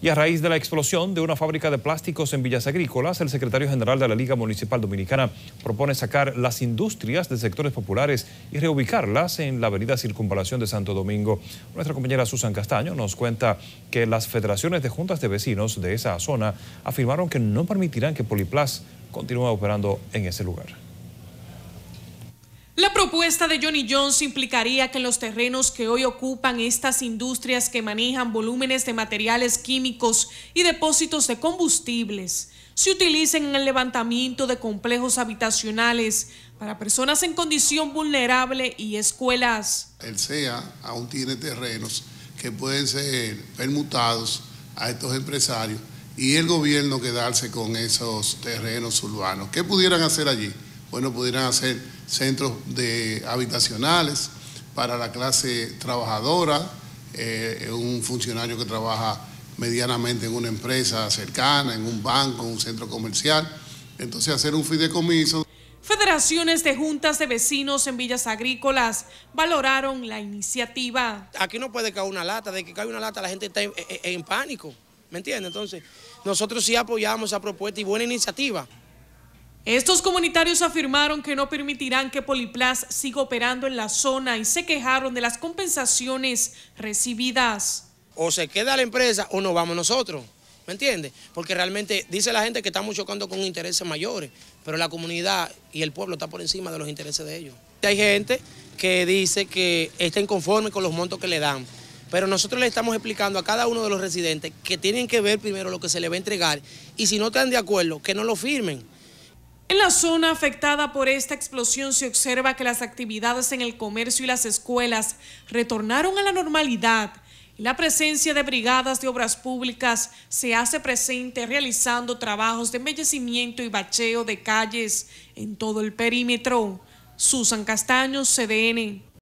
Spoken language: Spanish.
Y a raíz de la explosión de una fábrica de plásticos en Villas Agrícolas, el secretario general de la Liga Municipal Dominicana propone sacar las industrias de sectores populares y reubicarlas en la avenida Circunvalación de Santo Domingo. Nuestra compañera Susan Castaño nos cuenta que las federaciones de juntas de vecinos de esa zona afirmaron que no permitirán que Poliplas continúe operando en ese lugar. La propuesta de Johnny Jones implicaría que los terrenos que hoy ocupan estas industrias que manejan volúmenes de materiales químicos y depósitos de combustibles, se utilicen en el levantamiento de complejos habitacionales para personas en condición vulnerable y escuelas. El sea aún tiene terrenos que pueden ser permutados a estos empresarios y el gobierno quedarse con esos terrenos urbanos. ¿Qué pudieran hacer allí? bueno, pues pudieran hacer centros de, habitacionales para la clase trabajadora, eh, un funcionario que trabaja medianamente en una empresa cercana, en un banco, en un centro comercial. Entonces hacer un fideicomiso. Federaciones de juntas de vecinos en villas agrícolas valoraron la iniciativa. Aquí no puede caer una lata, de que cae una lata la gente está en, en pánico, ¿me entiendes? Entonces, nosotros sí apoyamos esa propuesta y buena iniciativa. Estos comunitarios afirmaron que no permitirán que Poliplas siga operando en la zona y se quejaron de las compensaciones recibidas. O se queda la empresa o nos vamos nosotros. ¿Me entiendes? Porque realmente dice la gente que estamos chocando con intereses mayores, pero la comunidad y el pueblo está por encima de los intereses de ellos. Hay gente que dice que está inconforme con los montos que le dan, pero nosotros le estamos explicando a cada uno de los residentes que tienen que ver primero lo que se le va a entregar y si no están de acuerdo, que no lo firmen en la zona afectada por esta explosión se observa que las actividades en el comercio y las escuelas retornaron a la normalidad. La presencia de brigadas de obras públicas se hace presente realizando trabajos de embellecimiento y bacheo de calles en todo el perímetro. Susan Castaños CDN.